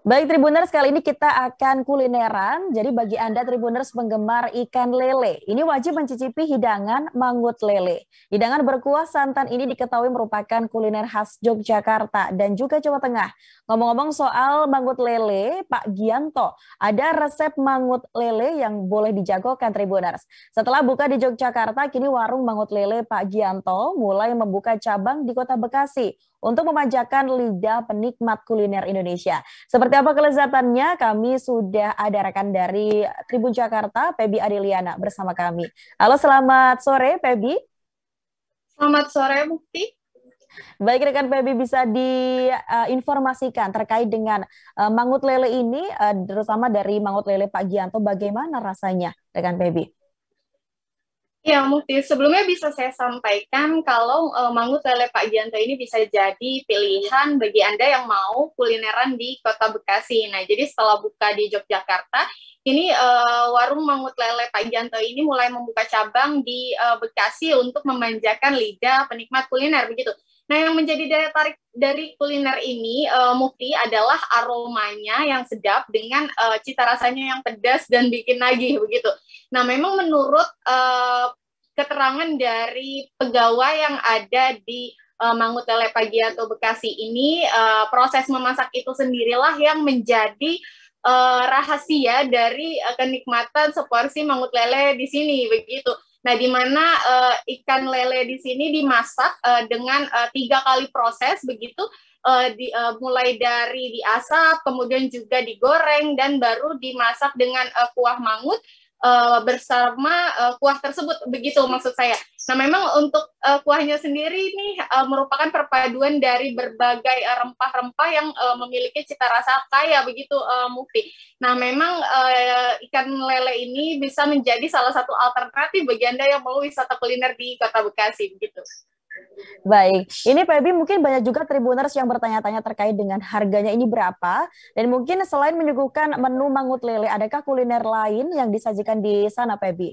Baik Tribuners, kali ini kita akan kulineran. Jadi bagi Anda Tribuners penggemar ikan lele, ini wajib mencicipi hidangan mangut lele. Hidangan berkuah santan ini diketahui merupakan kuliner khas Yogyakarta dan juga Jawa Tengah. Ngomong-ngomong soal mangut lele, Pak Gianto, ada resep mangut lele yang boleh dijagokan Tribuners. Setelah buka di Yogyakarta, kini warung mangut lele Pak Gianto mulai membuka cabang di kota Bekasi untuk memanjakan lidah penikmat kuliner Indonesia. Seperti apa kelezatannya? Kami sudah ada rekan dari Tribun Jakarta, Pebi Adeliana bersama kami. Halo, selamat sore Pebi. Selamat sore Bukti. Baik rekan Pebi bisa diinformasikan uh, terkait dengan uh, mangut lele ini, uh, terutama dari mangut lele Pak Gianto, bagaimana rasanya rekan Pebi? Ya, Mufti, sebelumnya bisa saya sampaikan kalau e, mangut lele Pak Gianto ini bisa jadi pilihan bagi Anda yang mau kulineran di Kota Bekasi. Nah, jadi setelah buka di Yogyakarta, ini e, warung mangut lele Pak Gianto ini mulai membuka cabang di e, Bekasi untuk memanjakan lidah penikmat kuliner begitu. Nah, yang menjadi daya tarik dari kuliner ini e, Mufti adalah aromanya yang sedap dengan e, cita rasanya yang pedas dan bikin nagih begitu. Nah, memang menurut uh, keterangan dari pegawai yang ada di uh, eh, Mangut Lele Pagi atau Bekasi ini, uh, proses memasak itu sendirilah yang menjadi uh, rahasia dari uh, kenikmatan seporsi mangut lele di sini begitu. Nah, di mana uh, ikan lele di sini dimasak uh, dengan uh, tiga kali proses begitu, uh, di, uh, mulai dari diasap, kemudian juga digoreng dan baru dimasak dengan uh, kuah mangut uh, bersama uh, kuah tersebut begitu maksud saya. Nah, memang untuk uh, kuahnya sendiri ini uh, merupakan perpaduan dari berbagai rempah-rempah yang uh, memiliki cita rasa kaya begitu uh, mukti. Nah, memang uh, ikan lele ini bisa menjadi salah satu alternatif bagi Anda yang mau wisata kuliner di Kota Bekasi begitu. Baik, ini Pebi mungkin banyak juga tribuners yang bertanya-tanya terkait dengan harganya ini berapa dan mungkin selain menyuguhkan menu mangut lele, adakah kuliner lain yang disajikan di sana Pebi?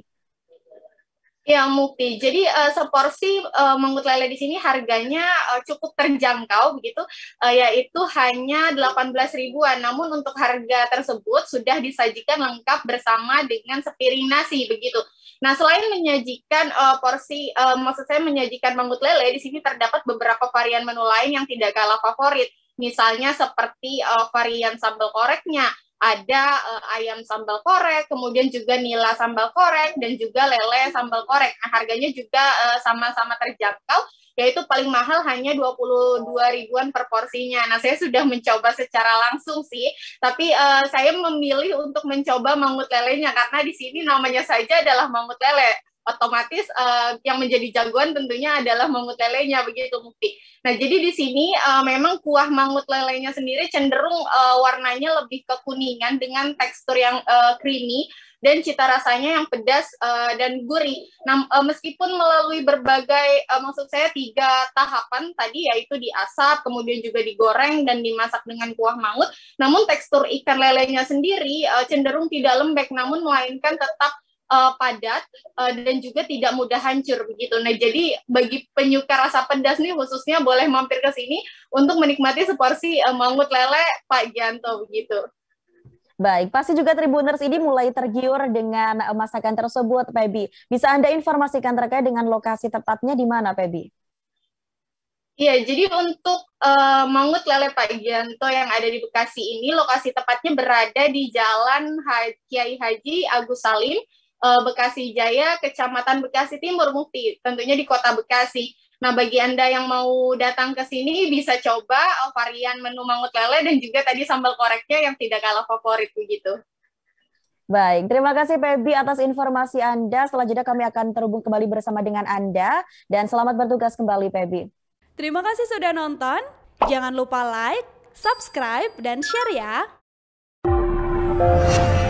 Ya Mukti, jadi uh, seporsi uh, mangut lele di sini harganya uh, cukup terjangkau begitu, uh, yaitu hanya 18 ribuan. Namun untuk harga tersebut sudah disajikan lengkap bersama dengan sepiring nasi begitu. Nah selain menyajikan uh, porsi, uh, maksud saya menyajikan mangut lele di sini terdapat beberapa varian menu lain yang tidak kalah favorit. Misalnya seperti uh, varian sambal koreknya, ada uh, ayam sambal korek, kemudian juga nila sambal korek dan juga lele sambal korek. Nah, harganya juga eh, sama-sama uh, terjangkau, yaitu paling mahal hanya 22 ribuan per porsinya. Nah, saya sudah mencoba secara langsung sih, tapi uh, saya memilih untuk mencoba mangut lelenya karena di sini namanya saja adalah mangut lele otomatis uh, yang menjadi jagoan tentunya adalah mangut lelenya begitu Mukti. Nah, jadi di sini uh, memang kuah mangut lelenya sendiri cenderung uh, warnanya lebih kekuningan dengan tekstur yang uh, creamy dan cita rasanya yang pedas uh, dan gurih. Nah, uh, meskipun melalui berbagai uh, maksud saya tiga tahapan tadi yaitu diasap, kemudian juga digoreng dan dimasak dengan kuah mangut, namun tekstur ikan lelenya sendiri uh, cenderung tidak lembek namun melainkan tetap uh, padat uh, dan juga tidak mudah hancur begitu. Nah, jadi bagi penyuka rasa pedas nih khususnya boleh mampir ke sini untuk menikmati seporsi uh, mangut lele Pak Janto begitu. Baik, pasti juga Tribuners ini mulai tergiur dengan masakan tersebut, Pebi. Bisa Anda informasikan terkait dengan lokasi tepatnya di mana, Pebi? Iya, jadi untuk uh, Mangut Lele Pak Gianto yang ada di Bekasi ini, lokasi tepatnya berada di Jalan Kiai Haji Agus Salim, uh, Bekasi Jaya, Kecamatan Bekasi Timur Mukti, tentunya di Kota Bekasi. Nah, bagi Anda yang mau datang ke sini bisa coba varian menu mangut lele dan juga tadi sambal koreknya yang tidak kalah favorit begitu. Baik, terima kasih Pebi atas informasi Anda. jeda kami akan terhubung kembali bersama dengan Anda dan selamat bertugas kembali Pebi. Terima kasih sudah nonton. Jangan lupa like, subscribe, dan share ya.